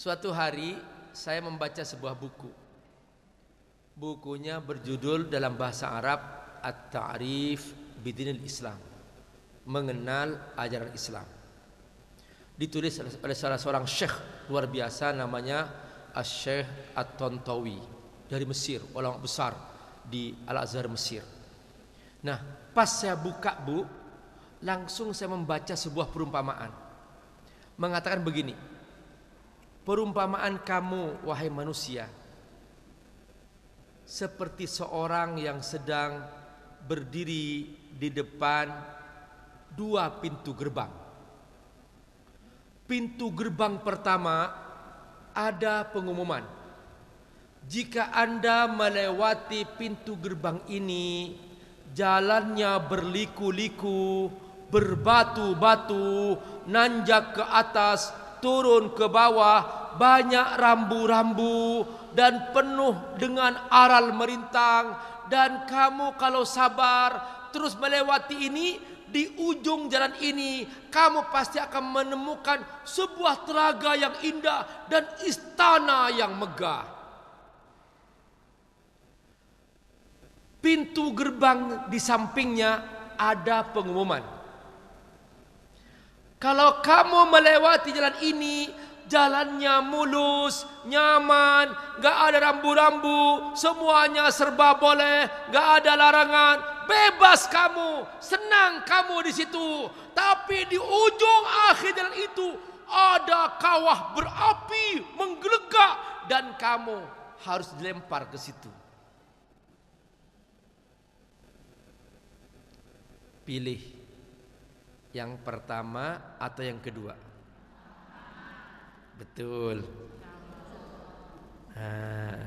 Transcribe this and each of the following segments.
Suatu hari saya membaca sebuah buku. Bukunya berjudul dalam bahasa Arab At-Ta'rif Bidinil Islam. Mengenal ajaran Islam. Ditulis oleh salah seorang syekh luar biasa namanya Asy-Syekh At-Tantawi dari Mesir, ulama besar di Al-Azhar Mesir. Nah, pas saya buka Bu, langsung saya membaca sebuah perumpamaan. Mengatakan begini, Perumpamaan kamu wahai manusia seperti seorang yang sedang berdiri di depan dua pintu gerbang. Pintu gerbang pertama ada pengumuman. Jika Anda melewati pintu gerbang ini, jalannya berliku-liku, berbatu-batu, nanjak ke atas, turun ke bawah banyak rambu-rambu dan penuh dengan aral merintang dan kamu kalau sabar terus melewati ini di ujung jalan ini kamu pasti akan menemukan sebuah telaga yang indah dan istana yang megah. Pintu gerbang di sampingnya ada pengumuman. Kalau kamu melewati jalan ini, jalannya mulus, nyaman, gak ada rambu-rambu, semuanya serba boleh, gak ada larangan, bebas kamu, senang kamu di situ. Tapi di ujung akhir jalan itu ada kawah berapi menggelegak dan kamu harus dilempar ke situ. Pilih yang pertama atau yang kedua? Betul. Nah,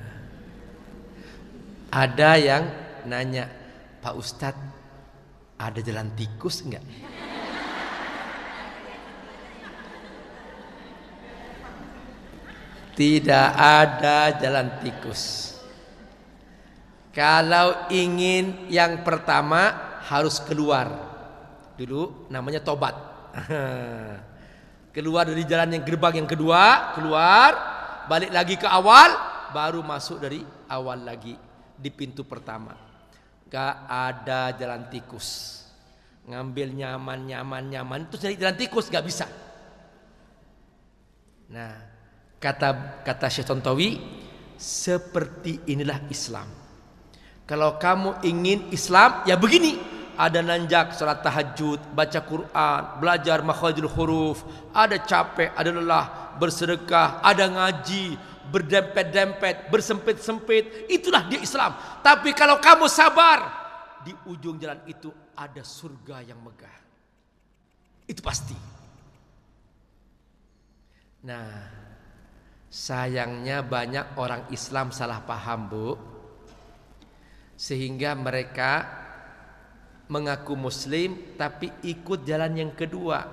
ada yang nanya, Pak Ustadz, ada jalan tikus enggak? Tidak ada jalan tikus. Kalau ingin yang pertama harus keluar dulu namanya tobat. keluar dari jalan yang gerbang yang kedua, keluar, balik lagi ke awal, baru masuk dari awal lagi di pintu pertama. Gak ada jalan tikus. Ngambil nyaman, nyaman, nyaman, terus dari jalan tikus gak bisa. Nah, kata kata Syekh Tontowi, seperti inilah Islam. Kalau kamu ingin Islam, ya begini ada nanjak salat tahajud, baca Quran, belajar makhrajul huruf, ada capek, ada lelah, bersedekah, ada ngaji, berdempet-dempet, bersempit-sempit, itulah dia Islam. Tapi kalau kamu sabar, di ujung jalan itu ada surga yang megah. Itu pasti. Nah, sayangnya banyak orang Islam salah paham, Bu. Sehingga mereka mengaku muslim tapi ikut jalan yang kedua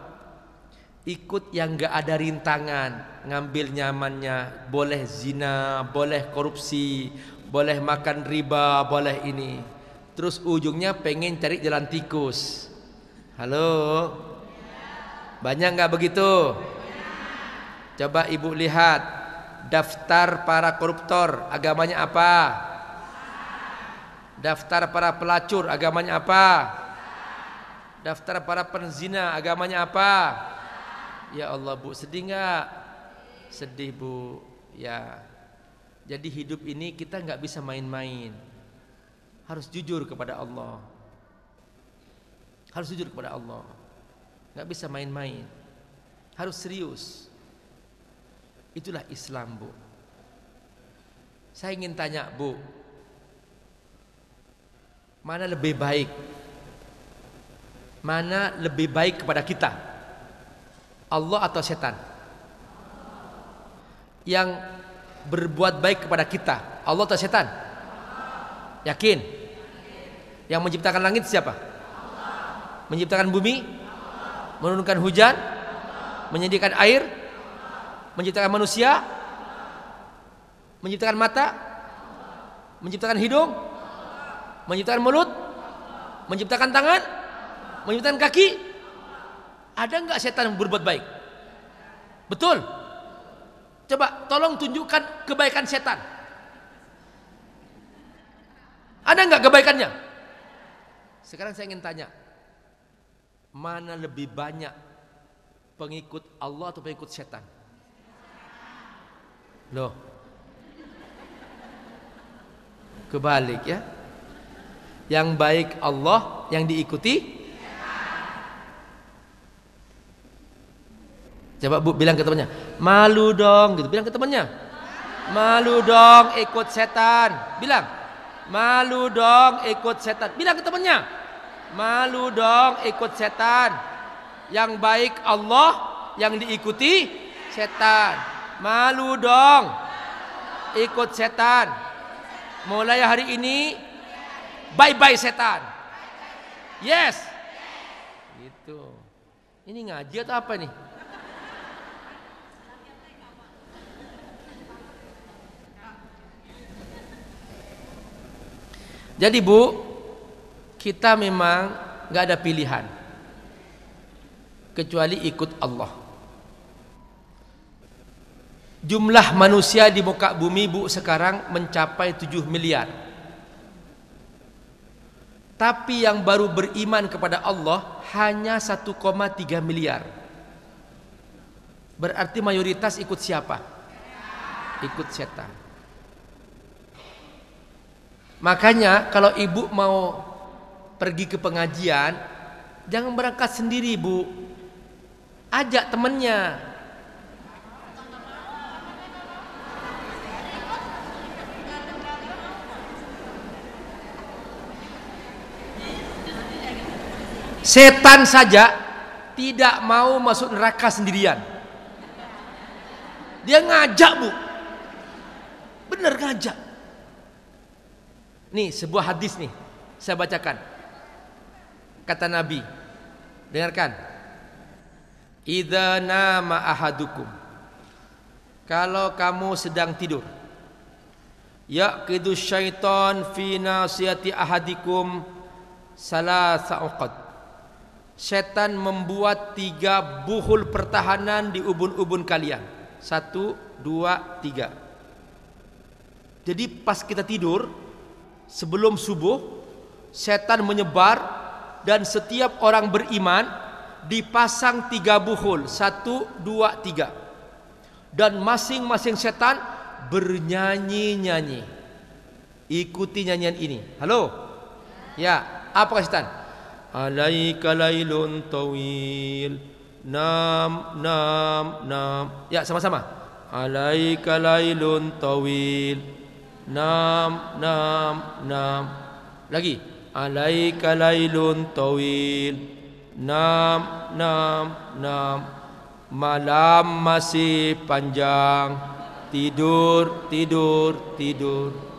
ikut yang gak ada rintangan ngambil nyamannya boleh zina boleh korupsi boleh makan riba boleh ini terus ujungnya pengen cari jalan tikus halo banyak nggak begitu coba ibu lihat daftar para koruptor agamanya apa Daftar para pelacur agamanya apa? Daftar para penzina agamanya apa? Ya Allah Bu, sedih nggak? Sedih Bu. Ya. Jadi hidup ini kita nggak bisa main-main. Harus jujur kepada Allah. Harus jujur kepada Allah. Nggak bisa main-main. Harus serius. Itulah Islam, Bu. Saya ingin tanya, Bu, Mana lebih baik? Mana lebih baik kepada kita? Allah atau setan? Yang berbuat baik kepada kita, Allah atau setan? Yakin? Yang menciptakan langit siapa? Menciptakan bumi? Menurunkan hujan? Menyediakan air? Menciptakan manusia? Menciptakan mata? Menciptakan hidung? Menciptakan mulut? Menciptakan tangan? Menciptakan kaki? Ada nggak setan yang berbuat baik? Betul. Coba tolong tunjukkan kebaikan setan. Ada nggak kebaikannya? Sekarang saya ingin tanya, mana lebih banyak pengikut Allah atau pengikut setan? Loh, kebalik ya yang baik Allah yang diikuti Coba Bu bilang ke temannya, "Malu dong." gitu. Bilang ke temannya. "Malu dong ikut setan." Bilang. "Malu dong ikut setan." Bilang ke temannya. "Malu dong ikut setan." Yang baik Allah yang diikuti setan. Malu dong ikut setan. Mulai hari ini bye bye setan. Yes. Itu, Ini ngaji atau apa nih? Jadi bu, kita memang nggak ada pilihan kecuali ikut Allah. Jumlah manusia di muka bumi bu sekarang mencapai 7 miliar. Tapi yang baru beriman kepada Allah hanya 1,3 miliar. Berarti mayoritas ikut siapa? Ikut setan. Makanya kalau ibu mau pergi ke pengajian, jangan berangkat sendiri, Bu. Ajak temennya. Setan saja tidak mau masuk neraka sendirian. Dia ngajak, Bu. bener ngajak. Nih, sebuah hadis nih. Saya bacakan. Kata Nabi. Dengarkan. idha nama ahadukum. Kalau kamu sedang tidur. Yaqidu syaitan fina siyati ahadikum salah sa'uqad Setan membuat tiga buhul pertahanan di ubun-ubun kalian. Satu, dua, tiga. Jadi pas kita tidur, sebelum subuh, setan menyebar dan setiap orang beriman dipasang tiga buhul. Satu, dua, tiga. Dan masing-masing setan bernyanyi-nyanyi. Ikuti nyanyian ini. Halo? Ya, apa setan? alaika lailun tawil nam nam nam ya sama-sama alaika lailun tawil nam nam nam lagi alaika lailun tawil nam nam nam malam masih panjang tidur tidur tidur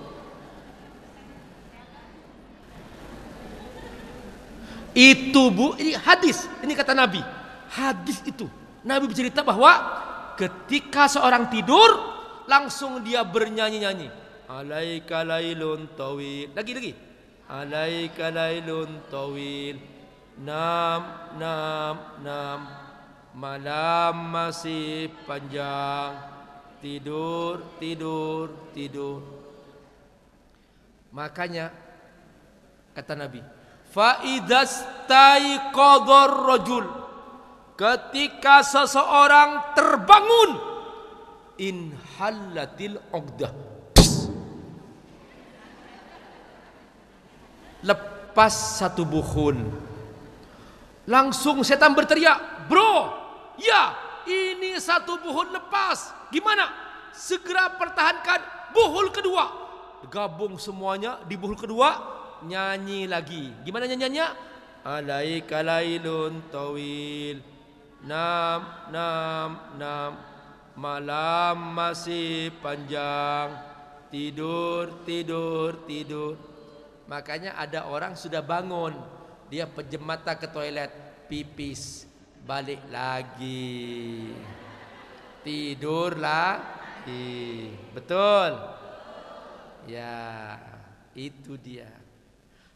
Itu bu, ini hadis, ini kata Nabi. Hadis itu. Nabi bercerita bahwa ketika seorang tidur, langsung dia bernyanyi-nyanyi. Alaika lailun tawil. Lagi, lagi. Alaika lailun tawil. Nam, nam, nam. Malam masih panjang. Tidur, tidur, tidur. Makanya kata Nabi, Faidas kodor rojul ketika seseorang terbangun inhalatil ogda lepas satu buhun langsung setan berteriak bro ya ini satu buhun lepas gimana segera pertahankan buhul kedua gabung semuanya di buhul kedua nyanyi lagi. Gimana nyanyinya? Alaika lailun tawil. Nam, nam, nam. Malam masih panjang. Tidur, tidur, tidur. Makanya ada orang sudah bangun. Dia pejam mata ke toilet. Pipis. Balik lagi. tidurlah Betul. Ya, itu dia.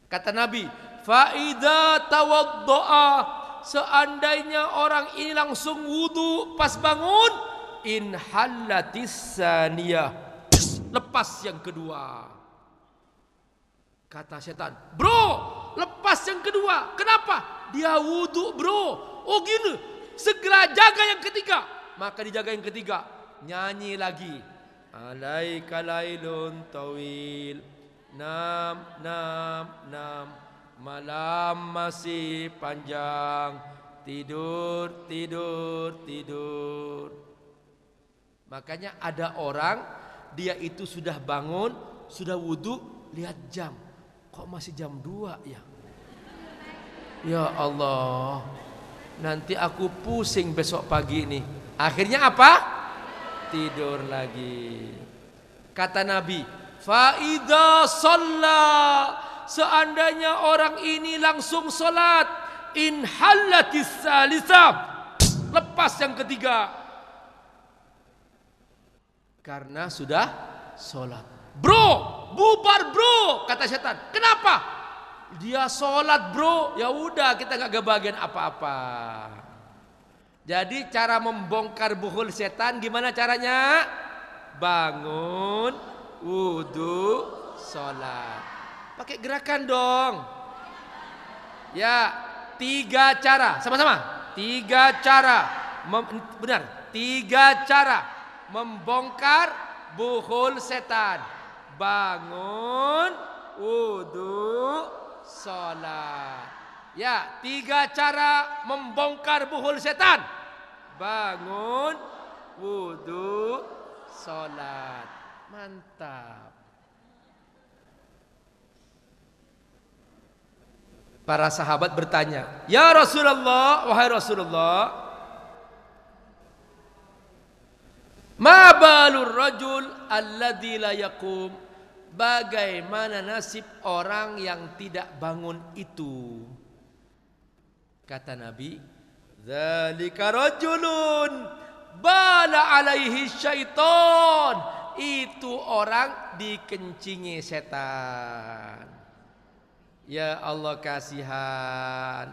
Kata Nabi, faida tawaddoa seandainya orang ini langsung wudu pas bangun in halatis lepas yang kedua kata setan bro lepas yang kedua kenapa dia wudu bro oh gini segera jaga yang ketiga maka dijaga yang ketiga nyanyi lagi alaika tawil Nam nam nam malam masih panjang tidur tidur tidur makanya ada orang dia itu sudah bangun sudah wudhu lihat jam kok masih jam 2 ya ya Allah nanti aku pusing besok pagi ini akhirnya apa tidur lagi kata Nabi Faida sholat seandainya orang ini langsung sholat inhalatis salisa lepas yang ketiga karena sudah sholat bro bubar bro kata setan kenapa dia sholat bro ya udah kita nggak kebagian apa-apa jadi cara membongkar buhul setan gimana caranya bangun wudhu, sholat. Pakai gerakan dong. Ya, tiga cara. Sama-sama. Tiga cara. Mem, benar, tiga cara. Membongkar buhul setan. Bangun, wudhu, sholat. Ya, tiga cara membongkar buhul setan. Bangun, wudhu, sholat. Mantap. Para sahabat bertanya, "Ya Rasulullah, wahai Rasulullah, ma balur rajul alladzi la yaqum?" Bagaimana nasib orang yang tidak bangun itu? Kata Nabi, "Dzalika rajulun bala alaihi syaitan." itu orang dikencingi setan. Ya Allah kasihan.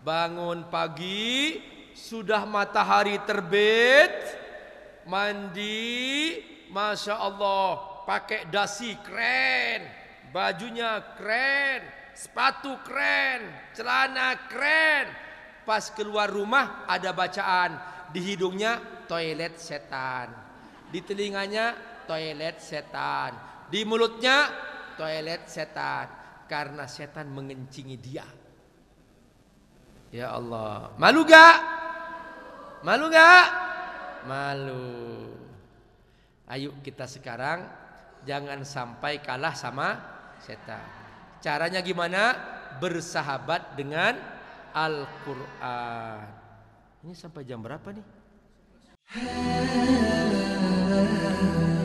Bangun pagi, sudah matahari terbit, mandi, Masya Allah, pakai dasi keren, bajunya keren, sepatu keren, celana keren. Pas keluar rumah ada bacaan, di hidungnya toilet setan, di telinganya toilet setan. Di mulutnya toilet setan. Karena setan mengencingi dia. Ya Allah. Malu gak? Malu gak? Malu. Ayo kita sekarang jangan sampai kalah sama setan. Caranya gimana? Bersahabat dengan Al-Quran. Ini sampai jam berapa nih?